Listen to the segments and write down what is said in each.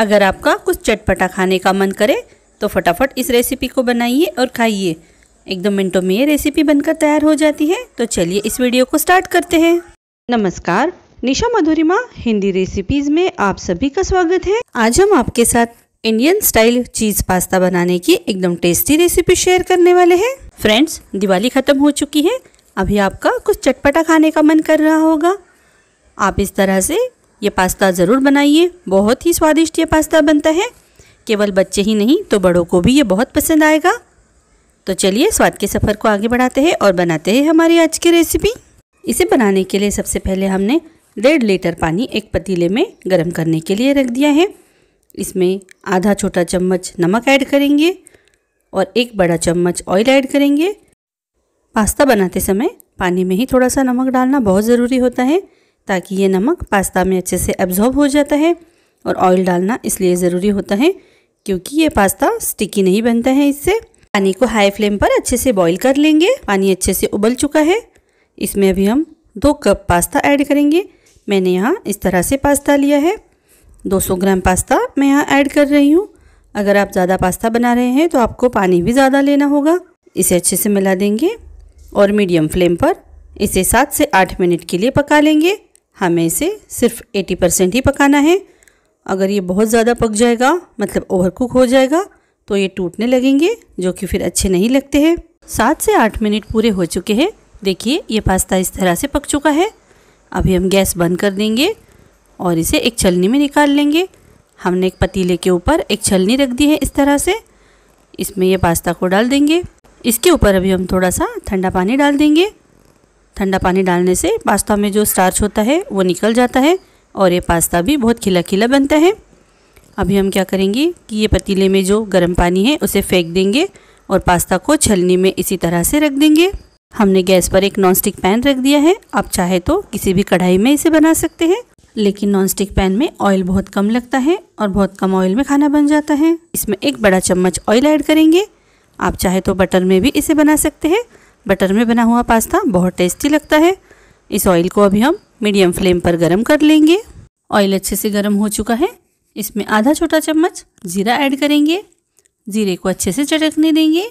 अगर आपका कुछ चटपटा खाने का मन करे तो फटाफट इस रेसिपी को बनाइए और खाइए एक दो मिनटों में ये रेसिपी बनकर तैयार हो जाती है तो चलिए इस वीडियो को स्टार्ट करते हैं नमस्कार निशा मधुरिमा हिंदी रेसिपीज में आप सभी का स्वागत है आज हम आपके साथ इंडियन स्टाइल चीज पास्ता बनाने की एकदम टेस्टी रेसिपी शेयर करने वाले हैं फ्रेंड्स दिवाली खत्म हो चुकी है अभी आपका कुछ चटपटा खाने का मन कर रहा होगा आप इस तरह से ये पास्ता ज़रूर बनाइए बहुत ही स्वादिष्ट ये पास्ता बनता है केवल बच्चे ही नहीं तो बड़ों को भी ये बहुत पसंद आएगा तो चलिए स्वाद के सफ़र को आगे बढ़ाते हैं और बनाते हैं हमारी आज की रेसिपी इसे बनाने के लिए सबसे पहले हमने डेढ़ लीटर पानी एक पतीले में गर्म करने के लिए रख दिया है इसमें आधा छोटा चम्मच नमक ऐड करेंगे और एक बड़ा चम्मच ऑयल ऐड करेंगे पास्ता बनाते समय पानी में ही थोड़ा सा नमक डालना बहुत ज़रूरी होता है ताकि ये नमक पास्ता में अच्छे से एब्जॉर्ब हो जाता है और ऑयल डालना इसलिए ज़रूरी होता है क्योंकि ये पास्ता स्टिकी नहीं बनता है इससे पानी को हाई फ्लेम पर अच्छे से बॉईल कर लेंगे पानी अच्छे से उबल चुका है इसमें अभी हम दो कप पास्ता ऐड करेंगे मैंने यहाँ इस तरह से पास्ता लिया है 200 ग्राम पास्ता मैं यहाँ ऐड कर रही हूँ अगर आप ज़्यादा पास्ता बना रहे हैं तो आपको पानी भी ज़्यादा लेना होगा इसे अच्छे से मिला देंगे और मीडियम फ्लेम पर इसे सात से आठ मिनट के लिए पका लेंगे हमें इसे सिर्फ 80 परसेंट ही पकाना है अगर ये बहुत ज़्यादा पक जाएगा मतलब ओवर कुक हो जाएगा तो ये टूटने लगेंगे जो कि फिर अच्छे नहीं लगते हैं सात से आठ मिनट पूरे हो चुके हैं देखिए ये पास्ता इस तरह से पक चुका है अभी हम गैस बंद कर देंगे और इसे एक छलनी में निकाल लेंगे हमने एक पतीले के ऊपर एक छलनी रख दी है इस तरह से इसमें यह पास्ता को डाल देंगे इसके ऊपर अभी हम थोड़ा सा ठंडा पानी डाल देंगे ठंडा पानी डालने से पास्ता में जो स्टार्च होता है वो निकल जाता है और ये पास्ता भी बहुत खिला खिला बनता है अभी हम क्या करेंगे कि ये पतीले में जो गर्म पानी है उसे फेंक देंगे और पास्ता को छलनी में इसी तरह से रख देंगे हमने गैस पर एक नॉनस्टिक पैन रख दिया है आप चाहे तो किसी भी कढ़ाई में इसे बना सकते हैं लेकिन नॉनस्टिक पैन में ऑयल बहुत कम लगता है और बहुत कम ऑयल में खाना बन जाता है इसमें एक बड़ा चम्मच ऑयल ऐड करेंगे आप चाहे तो बटर में भी इसे बना सकते हैं बटर में बना हुआ पास्ता बहुत टेस्टी लगता है इस ऑयल को अभी हम मीडियम फ्लेम पर गर्म कर लेंगे ऑयल अच्छे से गर्म हो चुका है इसमें आधा छोटा चम्मच जीरा ऐड करेंगे जीरे को अच्छे से चटकने देंगे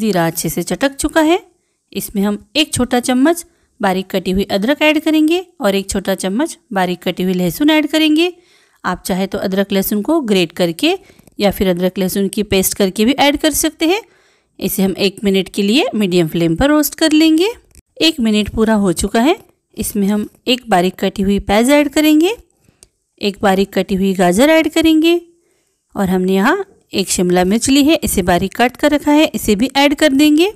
जीरा अच्छे से चटक चुका है इसमें हम एक छोटा चम्मच बारीक कटी हुई अदरक ऐड करेंगे और एक छोटा चम्मच बारीक कटी हुई लहसुन ऐड करेंगे आप चाहे तो अदरक लहसुन को ग्रेट करके या फिर अदरक लहसुन की पेस्ट करके भी ऐड कर सकते हैं इसे हम एक मिनट के लिए मीडियम फ्लेम पर रोस्ट कर लेंगे एक मिनट पूरा हो चुका है इसमें हम एक बारीक कटी हुई प्याज ऐड करेंगे एक बारीक कटी हुई गाजर ऐड करेंगे और हमने यहाँ एक शिमला मिर्च ली है इसे बारीक काट कर रखा है इसे भी ऐड कर देंगे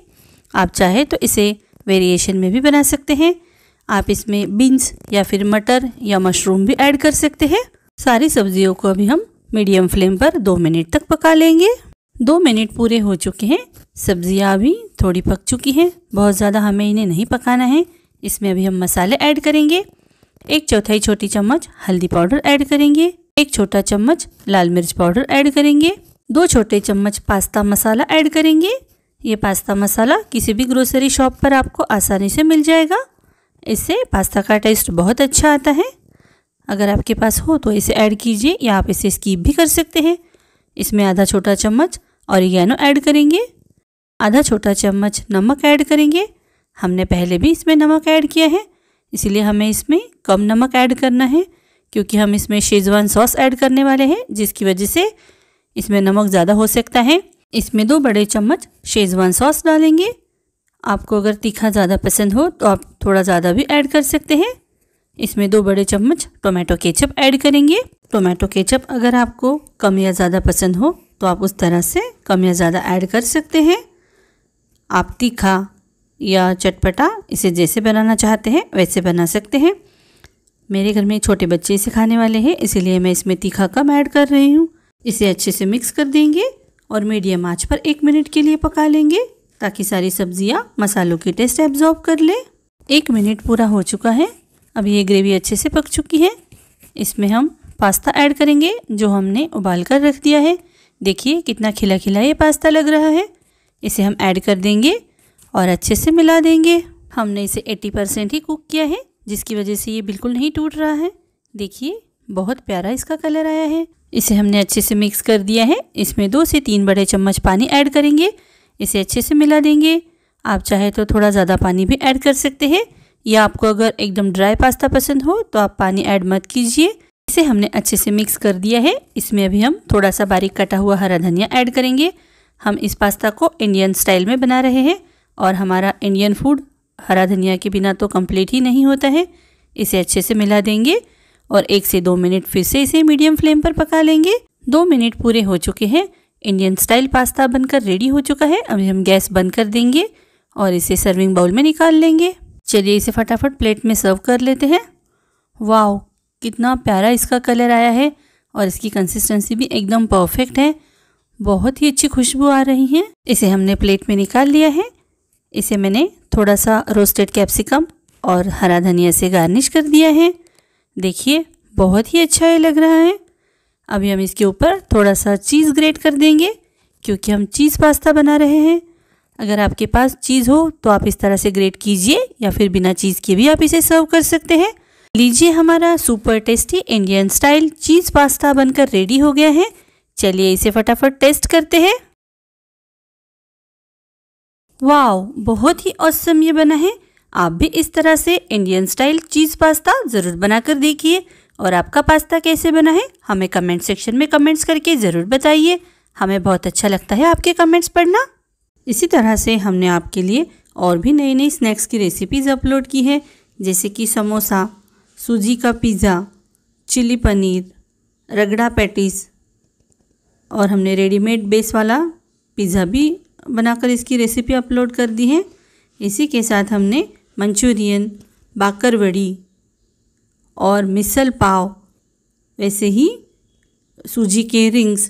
आप चाहे तो इसे वेरिएशन में भी बना सकते हैं आप इसमें बीन्स या फिर मटर या मशरूम भी ऐड कर सकते हैं सारी सब्जियों को अभी हम मीडियम फ्लेम पर दो मिनट तक पका लेंगे दो मिनट पूरे हो चुके हैं सब्जियाँ अभी थोड़ी पक चुकी हैं बहुत ज़्यादा हमें इन्हें नहीं पकाना है इसमें अभी हम मसाले ऐड करेंगे एक चौथाई छोटी चम्मच हल्दी पाउडर ऐड करेंगे एक छोटा चम्मच लाल मिर्च पाउडर ऐड करेंगे दो छोटे चम्मच पास्ता मसाला ऐड करेंगे ये पास्ता मसाला किसी भी ग्रोसरी शॉप पर आपको आसानी से मिल जाएगा इससे पास्ता का टेस्ट बहुत अच्छा आता है अगर आपके पास हो तो इसे ऐड कीजिए या आप इसे स्कीप भी कर सकते हैं इसमें आधा छोटा चम्मच येनो ऐड करेंगे आधा छोटा चम्मच नमक ऐड करेंगे हमने पहले भी इसमें नमक ऐड किया है इसलिए हमें इसमें कम नमक ऐड करना है क्योंकि हम इसमें शेजवान सॉस ऐड करने वाले हैं जिसकी वजह से इसमें नमक ज़्यादा हो सकता है इसमें दो बड़े चम्मच शेजवान सॉस डालेंगे आपको अगर तीखा ज़्यादा पसंद हो तो आप थोड़ा ज़्यादा भी ऐड कर सकते हैं इसमें दो बड़े चम्मच टोमेटो केचप ऐड करेंगे टोमेटो केचप अगर आपको कम या ज़्यादा पसंद हो तो आप उस तरह से कम या ज़्यादा ऐड कर सकते हैं आप तीखा या चटपटा इसे जैसे बनाना चाहते हैं वैसे बना सकते हैं मेरे घर में छोटे बच्चे इसे खाने वाले हैं इसीलिए मैं इसमें तीखा कम ऐड कर रही हूँ इसे अच्छे से मिक्स कर देंगे और मीडियम आँच पर एक मिनट के लिए पका लेंगे ताकि सारी सब्जियाँ मसालों की टेस्ट एब्जॉर्ब कर ले एक मिनट पूरा हो चुका है अब ये ग्रेवी अच्छे से पक चुकी है इसमें हम पास्ता ऐड करेंगे जो हमने उबाल कर रख दिया है देखिए कितना खिला खिला ये पास्ता लग रहा है इसे हम ऐड कर देंगे और अच्छे से मिला देंगे हमने इसे 80 परसेंट ही कुक किया है जिसकी वजह से ये बिल्कुल नहीं टूट रहा है देखिए बहुत प्यारा इसका कलर आया है इसे हमने अच्छे से मिक्स कर दिया है इसमें दो से तीन बड़े चम्मच पानी ऐड करेंगे इसे अच्छे से मिला देंगे आप चाहे तो थोड़ा ज़्यादा पानी भी ऐड कर सकते हैं या आपको अगर एकदम ड्राई पास्ता पसंद हो तो आप पानी ऐड मत कीजिए इसे हमने अच्छे से मिक्स कर दिया है इसमें अभी हम थोड़ा सा बारीक कटा हुआ हरा धनिया ऐड करेंगे हम इस पास्ता को इंडियन स्टाइल में बना रहे हैं और हमारा इंडियन फूड हरा धनिया के बिना तो कम्प्लीट ही नहीं होता है इसे अच्छे से मिला देंगे और एक से दो मिनट फिर से इसे मीडियम फ्लेम पर पका लेंगे दो मिनट पूरे हो चुके हैं इंडियन स्टाइल पास्ता बनकर रेडी हो चुका है अभी हम गैस बंद कर देंगे और इसे सर्विंग बाउल में निकाल लेंगे चलिए इसे फटाफट प्लेट में सर्व कर लेते हैं वाओ कितना प्यारा इसका कलर आया है और इसकी कंसिस्टेंसी भी एकदम परफेक्ट है बहुत ही अच्छी खुशबू आ रही है इसे हमने प्लेट में निकाल लिया है इसे मैंने थोड़ा सा रोस्टेड कैप्सिकम और हरा धनिया से गार्निश कर दिया है देखिए बहुत ही अच्छा ये लग रहा है अभी हम इसके ऊपर थोड़ा सा चीज़ ग्रेट कर देंगे क्योंकि हम चीज़ पास्ता बना रहे हैं अगर आपके पास चीज़ हो तो आप इस तरह से ग्रेट कीजिए या फिर बिना चीज़ के भी आप इसे सर्व कर सकते हैं लीजिए हमारा super tasty Indian style cheese pasta बनकर रेडी हो गया है चलिए इसे फटाफट टेस्ट करते हैं वाओ बहुत ही औसम ये बना है आप भी इस तरह से इंडियन स्टाइल चीज़ पास्ता ज़रूर बनाकर देखिए और आपका पास्ता कैसे बना है हमें कमेंट सेक्शन में कमेंट्स करके ज़रूर बताइए हमें बहुत अच्छा लगता है आपके कमेंट्स पढ़ना इसी तरह से हमने आपके लिए और भी नई नई स्नैक्स की रेसिपीज़ अपलोड की है जैसे कि समोसा सूजी का पिज़्ज़ा चिली पनीर रगड़ा पैटिस और हमने रेडीमेड बेस वाला पिज़्ज़ा भी बनाकर इसकी रेसिपी अपलोड कर दी है इसी के साथ हमने मंचूरियन बाकर वड़ी और मिसल पाव वैसे ही सूजी के रिंग्स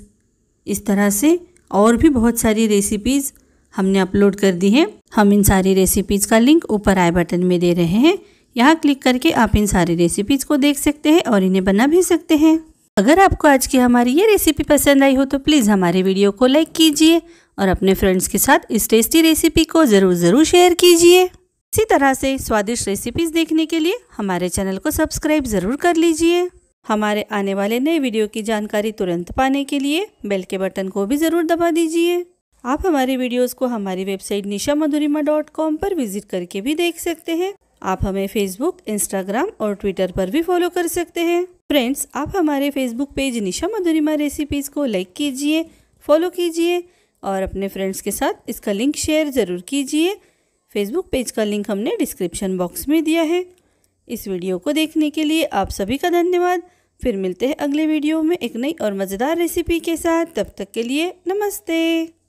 इस तरह से और भी बहुत सारी रेसिपीज़ हमने अपलोड कर दी है हम इन सारी रेसिपीज़ का लिंक ऊपर आई बटन में दे रहे हैं यहाँ क्लिक करके आप इन सारी रेसिपीज़ को देख सकते हैं और इन्हें बना भी सकते हैं अगर आपको आज की हमारी ये रेसिपी पसंद आई हो तो प्लीज़ हमारे वीडियो को लाइक कीजिए और अपने फ्रेंड्स के साथ इस टेस्टी रेसिपी को ज़रूर ज़रूर शेयर कीजिए इसी तरह से स्वादिष्ट रेसिपीज़ देखने के लिए हमारे चैनल को सब्सक्राइब ज़रूर कर लीजिए हमारे आने वाले नए वीडियो की जानकारी तुरंत पाने के लिए बेल के बटन को भी ज़रूर दबा दीजिए आप हमारे वीडियोस को हमारी वेबसाइट निशा पर विजिट करके भी देख सकते हैं आप हमें फेसबुक इंस्टाग्राम और ट्विटर पर भी फॉलो कर सकते हैं फ्रेंड्स आप हमारे Facebook page Nisha Madhurima recipes को लाइक कीजिए फॉलो कीजिए और अपने फ्रेंड्स के साथ इसका लिंक शेयर ज़रूर कीजिए फेसबुक पेज का लिंक हमने डिस्क्रिप्शन बॉक्स में दिया है इस वीडियो को देखने के लिए आप सभी का धन्यवाद फिर मिलते हैं अगले वीडियो में एक नई और मज़ेदार रेसिपी के साथ तब तक के लिए नमस्ते